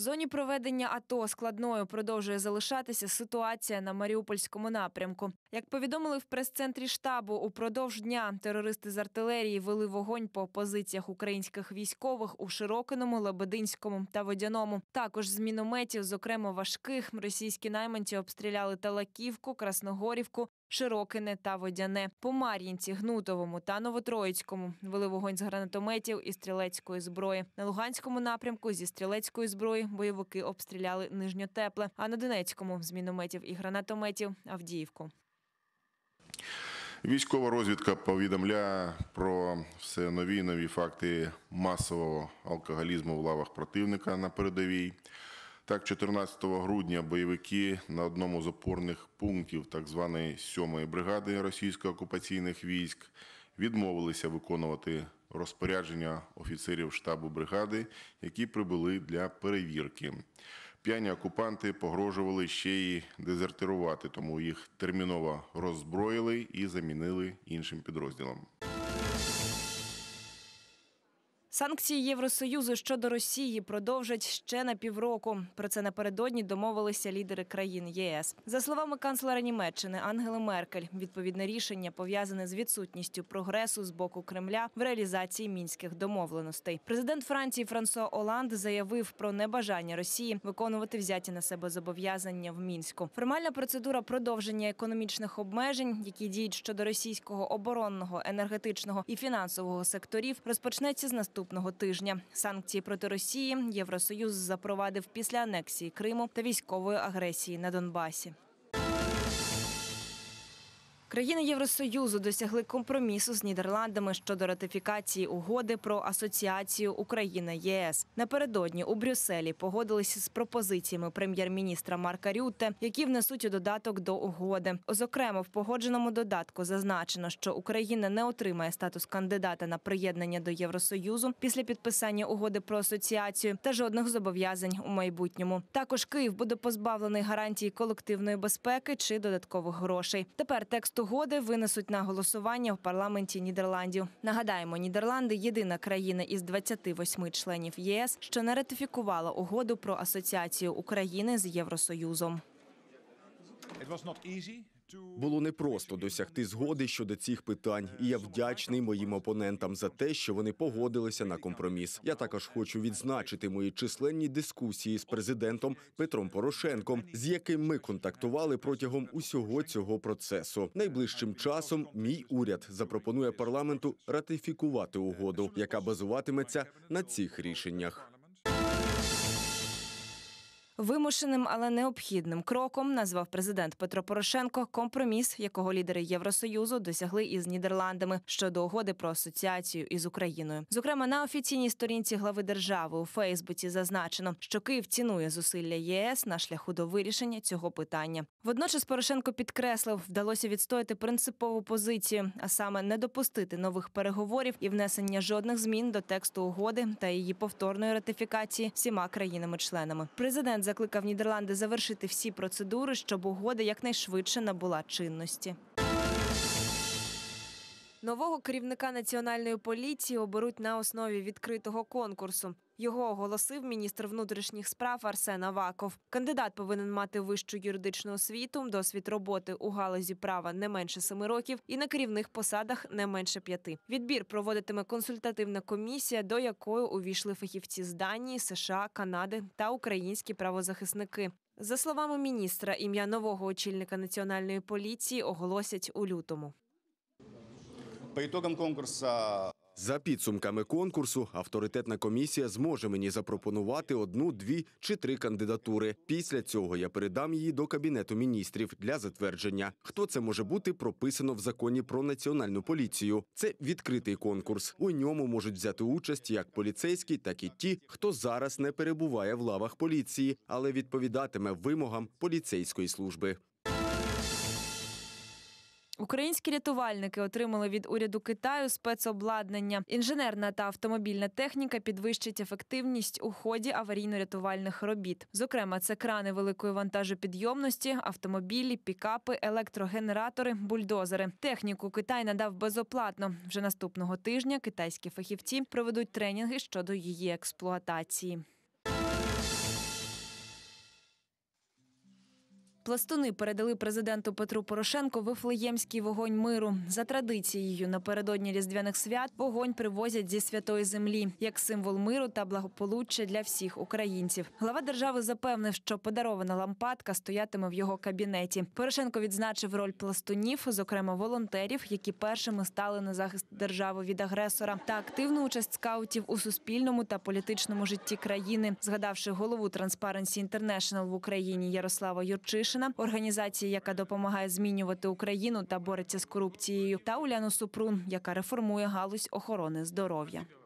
В зоні проведення АТО складною продовжує залишатися ситуація на Маріупольському напрямку. Як повідомили в прес-центрі штабу, упродовж дня терористи з артилерії вели вогонь по позиціях українських військових у Широкиному, Лебединському та Водяному. Також з мінометів, зокрема важких, російські найманці обстріляли Талаківку, Красногорівку, Широкине та Водяне. По Мар'їнці, Гнутовому та Новотроїцькому вели вогонь з гранатометів і стрілецької зброї. На Луганському напрямку зі стрілецької зброї бойовики обстріляли нижньотепле, а на Донецькому з мінометів і гранатометів Авдіївку. Військова розвідка повідомляє про все нові нові факти масового алкоголізму в лавах противника на передовій. Так, 14 грудня бойовики на одному з опорних пунктів так званої 7-ї бригади російсько-окупаційних військ відмовилися виконувати розпорядження офіцерів штабу бригади, які прибули для перевірки. П'яні окупанти погрожували ще й дезертирувати, тому їх терміново роззброїли і замінили іншим підрозділом. Санкції Євросоюзу щодо Росії продовжать ще на півроку. Про це напередодні домовилися лідери країн ЄС. За словами канцлера Німеччини Ангели Меркель, відповідне рішення пов'язане з відсутністю прогресу з боку Кремля в реалізації мінських домовленостей. Президент Франції Франсуа Оланд заявив про небажання Росії виконувати взяті на себе зобов'язання в мінську. Формальна процедура продовження економічних обмежень, які діють щодо російського оборонного, енергетичного і фінансового секторів, розпочнеться з наступного наступного тижня. Санкції проти Росії Євросоюз запровадив після анексії Криму та військової агресії на Донбасі. Країни Євросоюзу досягли компромісу з Нідерландами щодо ратифікації угоди про асоціацію Україна ЄС. Напередодні у Брюсселі погодилися з пропозиціями прем'єр-міністра Марка Рюте, які внесуть у додаток до угоди. Зокрема, в погодженому додатку зазначено, що Україна не отримає статус кандидата на приєднання до Євросоюзу після підписання угоди про асоціацію та жодних зобов'язань у майбутньому. Також Київ буде позбавлений гарантії колективної безпеки чи додаткових грошей. Тепер текст угоди винесуть на голосування в парламенті Нідерландів. Нагадаємо, Нідерланди єдина країна із 28 членів ЄС, що не ратифікувала угоду про асоціацію України з Євросоюзом. Було непросто досягти згоди щодо цих питань, і я вдячний моїм опонентам за те, що вони погодилися на компроміс. Я також хочу відзначити мої численні дискусії з президентом Петром Порошенком, з яким ми контактували протягом усього цього процесу. Найближчим часом мій уряд запропонує парламенту ратифікувати угоду, яка базуватиметься на цих рішеннях. Вимушеним, але необхідним кроком назвав президент Петро Порошенко компроміс, якого лідери Євросоюзу досягли із Нідерландами щодо угоди про асоціацію із Україною. Зокрема, на офіційній сторінці глави держави у Фейсбуці зазначено, що Київ цінує зусилля ЄС на шляху до вирішення цього питання. Водночас Порошенко підкреслив, вдалося відстояти принципову позицію, а саме не допустити нових переговорів і внесення жодних змін до тексту угоди та її повторної ратифікації всіма країнами-членами. Президент закликав Нідерланди завершити всі процедури, щоб угода якнайшвидше набула чинності. Нового керівника національної поліції оберуть на основі відкритого конкурсу. Його оголосив міністр внутрішніх справ Арсен Аваков. Кандидат повинен мати вищу юридичну освіту, досвід роботи у галузі права не менше семи років і на керівних посадах не менше п'яти. Відбір проводитиме консультативна комісія, до якої увійшли фахівці з Данії, США, Канади та українські правозахисники. За словами міністра, ім'я нового очільника національної поліції оголосять у лютому. По итогам конкурса за підсумками конкурсу, авторитетна комісія зможе мені запропонувати одну, дві чи три кандидатури. Після цього я передам її до кабінету міністрів для затвердження. Хто це може бути прописано в законі про національну поліцію? Це відкритий конкурс. У ньому можуть взяти участь як поліцейські, так і ті, хто зараз не перебуває в лавах поліції, але відповідатиме вимогам поліцейської служби. Українські рятувальники отримали від уряду Китаю спецобладнання. Інженерна та автомобільна техніка підвищить ефективність у ході аварійно-рятувальних робіт. Зокрема, це крани великої вантажопідйомності, автомобілі, пікапи, електрогенератори, бульдозери. Техніку Китай надав безоплатно. Вже наступного тижня китайські фахівці проведуть тренінги щодо її експлуатації. Пластуни передали президенту Петру Порошенко вифлеємський вогонь миру. За традицією, напередодні різдвяних свят вогонь привозять зі святої землі як символ миру та благополуччя для всіх українців. Глава держави запевнив, що подарована лампадка стоятиме в його кабінеті. Порошенко відзначив роль пластунів, зокрема волонтерів, які першими стали на захист держави від агресора, та активну участь скаутів у суспільному та політичному житті країни, згадавши голову Transparency International в Україні Ярослава Юрчишина. Німеччина, організації, яка допомагає змінювати Україну та бореться з корупцією, та Уляну Супрун, яка реформує галузь охорони здоров'я.